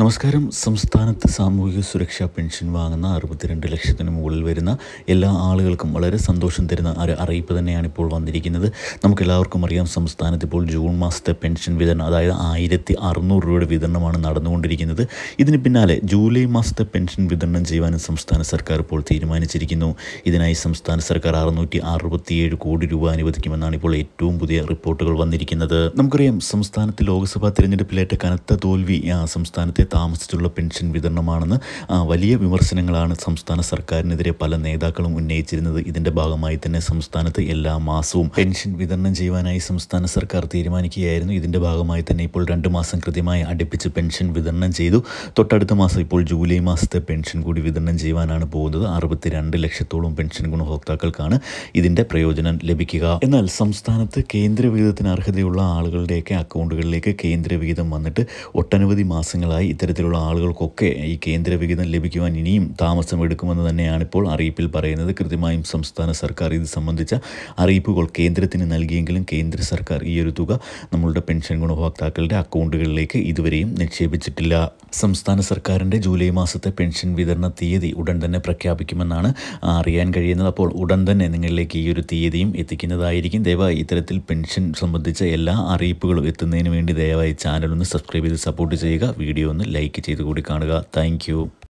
നമസ്കാരം സംസ്ഥാനത്ത് സാമൂഹിക സുരക്ഷാ പെൻഷൻ വാങ്ങുന്ന അറുപത്തിരണ്ട് ലക്ഷത്തിന് മുകളിൽ വരുന്ന എല്ലാ ആളുകൾക്കും വളരെ സന്തോഷം തരുന്ന ഒരു അറിയിപ്പ് തന്നെയാണ് ഇപ്പോൾ വന്നിരിക്കുന്നത് നമുക്കെല്ലാവർക്കും അറിയാം സംസ്ഥാനത്ത് ഇപ്പോൾ ജൂൺ മാസത്തെ പെൻഷൻ വിതരണം അതായത് ആയിരത്തി അറുന്നൂറ് രൂപയുടെ വിതരണമാണ് നടന്നുകൊണ്ടിരിക്കുന്നത് ഇതിന് പിന്നാലെ ജൂലൈ മാസത്തെ പെൻഷൻ വിതരണം ചെയ്യുവാനും സംസ്ഥാന സർക്കാർ ഇപ്പോൾ തീരുമാനിച്ചിരിക്കുന്നു ഇതിനായി സംസ്ഥാന സർക്കാർ അറുന്നൂറ്റി അറുപത്തിയേഴ് കോടി രൂപ അനുവദിക്കുമെന്നാണ് ഇപ്പോൾ ഏറ്റവും പുതിയ റിപ്പോർട്ടുകൾ വന്നിരിക്കുന്നത് നമുക്കറിയാം സംസ്ഥാനത്ത് ലോക്സഭാ തിരഞ്ഞെടുപ്പിലേറ്റ കനത്ത തോൽവി സംസ്ഥാനത്തെ താമസിച്ചുള്ള പെൻഷൻ വിതരണമാണെന്ന് വലിയ വിമർശനങ്ങളാണ് സംസ്ഥാന സർക്കാരിനെതിരെ പല നേതാക്കളും ഉന്നയിച്ചിരുന്നത് ഇതിൻ്റെ ഭാഗമായി തന്നെ സംസ്ഥാനത്ത് എല്ലാ മാസവും പെൻഷൻ വിതരണം ചെയ്യുവാനായി സംസ്ഥാന സർക്കാർ തീരുമാനിക്കുകയായിരുന്നു ഇതിൻ്റെ ഭാഗമായി തന്നെ ഇപ്പോൾ രണ്ടു മാസം കൃത്യമായി അടുപ്പിച്ച് പെൻഷൻ വിതരണം ചെയ്തു തൊട്ടടുത്ത മാസം ഇപ്പോൾ ജൂലൈ മാസത്തെ പെൻഷൻ കൂടി വിതരണം ചെയ്യുവാനാണ് പോകുന്നത് അറുപത്തിരണ്ട് ലക്ഷത്തോളം പെൻഷൻ ഗുണഭോക്താക്കൾക്കാണ് ഇതിൻ്റെ പ്രയോജനം ലഭിക്കുക എന്നാൽ സംസ്ഥാനത്ത് കേന്ദ്രവിഹിതത്തിന് അർഹതയുള്ള ആളുകളുടെയൊക്കെ അക്കൗണ്ടുകളിലേക്ക് കേന്ദ്രവിഹിതം വന്നിട്ട് ഒട്ടനവധി മാസങ്ങളായി ഇത്തരത്തിലുള്ള ആളുകൾക്കൊക്കെ ഈ കേന്ദ്ര വിഹിതം ലഭിക്കുവാൻ ഇനിയും എടുക്കുമെന്ന് തന്നെയാണ് ഇപ്പോൾ അറിയിപ്പിൽ പറയുന്നത് കൃത്യമായും സംസ്ഥാന സർക്കാർ ഇത് സംബന്ധിച്ച അറിയിപ്പുകൾ കേന്ദ്രത്തിന് നൽകിയെങ്കിലും കേന്ദ്ര സർക്കാർ ഈ ഒരു തുക നമ്മളുടെ പെൻഷൻ ഗുണഭോക്താക്കളുടെ അക്കൗണ്ടുകളിലേക്ക് ഇതുവരെയും നിക്ഷേപിച്ചിട്ടില്ല സംസ്ഥാന സർക്കാരിൻ്റെ ജൂലൈ മാസത്തെ പെൻഷൻ വിതരണ തീയതി ഉടൻ തന്നെ പ്രഖ്യാപിക്കുമെന്നാണ് അറിയാൻ കഴിയുന്നത് അപ്പോൾ ഉടൻ തന്നെ നിങ്ങളിലേക്ക് ഈ ഒരു തീയതിയും എത്തിക്കുന്നതായിരിക്കും ദയവായി ഇത്തരത്തിൽ പെൻഷൻ സംബന്ധിച്ച എല്ലാ അറിയിപ്പുകളും എത്തുന്നതിന് വേണ്ടി ദയവായി ചാനൽ ഒന്ന് സബ്സ്ക്രൈബ് ചെയ്ത് സപ്പോർട്ട് ചെയ്യുക വീഡിയോ ഒന്ന് ലൈക്ക് ചെയ്ത് കൂടി കാണുക താങ്ക്